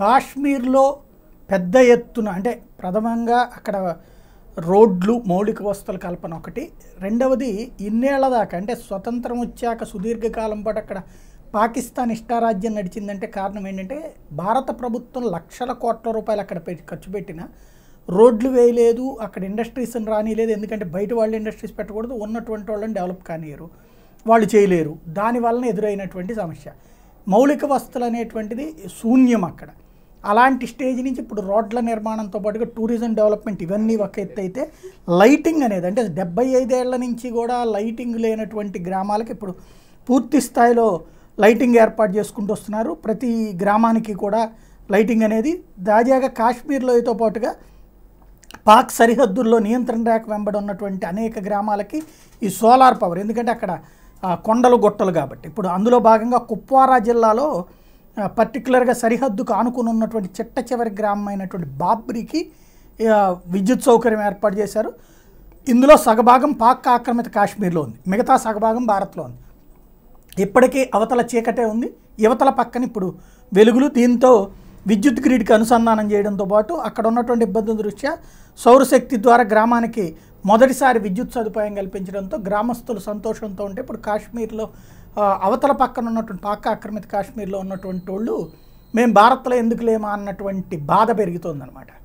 కాశ్మీర్లో పెద్ద ఎత్తున అంటే ప్రథమంగా అక్కడ రోడ్లు మౌలిక వసతుల కల్పన ఒకటి రెండవది ఇన్నేళ్ల దాకా అంటే స్వతంత్రం వచ్చాక సుదీర్ఘకాలం పాటు అక్కడ పాకిస్తాన్ ఇష్టారాజ్యం నడిచిందంటే కారణం ఏంటంటే భారత ప్రభుత్వం లక్షల కోట్ల రూపాయలు అక్కడ ఖర్చు పెట్టిన రోడ్లు వేయలేదు అక్కడ ఇండస్ట్రీస్ని రానిలేదు ఎందుకంటే బయట వాళ్ళు ఇండస్ట్రీస్ పెట్టకూడదు ఉన్నటువంటి వాళ్ళని డెవలప్ కానియరు వాళ్ళు చేయలేరు దానివలన ఎదురైనటువంటి సమస్య మౌలిక వసతులు అనేటువంటిది శూన్యం అక్కడ అలాంటి స్టేజ్ నుంచి ఇప్పుడు రోడ్ల నిర్మాణంతో పాటుగా టూరిజం డెవలప్మెంట్ ఇవన్నీ ఒక ఎత్తు అయితే లైటింగ్ అనేది అంటే డెబ్బై ఐదేళ్ల నుంచి కూడా లైటింగ్ లేనటువంటి గ్రామాలకు ఇప్పుడు పూర్తి స్థాయిలో లైటింగ్ ఏర్పాటు చేసుకుంటూ వస్తున్నారు ప్రతి గ్రామానికి కూడా లైటింగ్ అనేది తాజాగా కాశ్మీర్లోతో పాటుగా పాక్ సరిహద్దుల్లో నియంత్రణ రేఖ వెంబడి ఉన్నటువంటి అనేక గ్రామాలకి ఈ సోలార్ పవర్ ఎందుకంటే అక్కడ కొండలు గొట్టలు కాబట్టి ఇప్పుడు అందులో భాగంగా కుప్వారా జిల్లాలో పర్టికులర్గా సరిహద్దుకు ఆనుకుని ఉన్నటువంటి చిట్ట చివరి గ్రామం అయినటువంటి బాబ్రీకి విద్యుత్ సౌకర్యం ఏర్పాటు చేశారు ఇందులో సగభాగం పాక్ ఆక్రమిత కాశ్మీర్లో ఉంది మిగతా సగభాగం భారత్లో ఉంది ఇప్పటికీ అవతల చీకటే ఉంది యువతల పక్కన ఇప్పుడు వెలుగులు దీంతో విద్యుత్ గ్రిడ్కి అనుసంధానం చేయడంతో పాటు అక్కడ ఉన్నటువంటి ఇబ్బందుల దృష్ట్యా సౌరశక్తి ద్వారా గ్రామానికి మొదటిసారి విద్యుత్ సదుపాయం కల్పించడంతో గ్రామస్తులు సంతోషంతో ఉంటే ఇప్పుడు కాశ్మీర్లో అవతల పక్కన ఉన్నటువంటి పాక ఆక్రమిత కాశ్మీర్లో ఉన్నటువంటి వాళ్ళు మేము భారత్లో ఎందుకు లేమా అన్నటువంటి బాధ పెరుగుతుందనమాట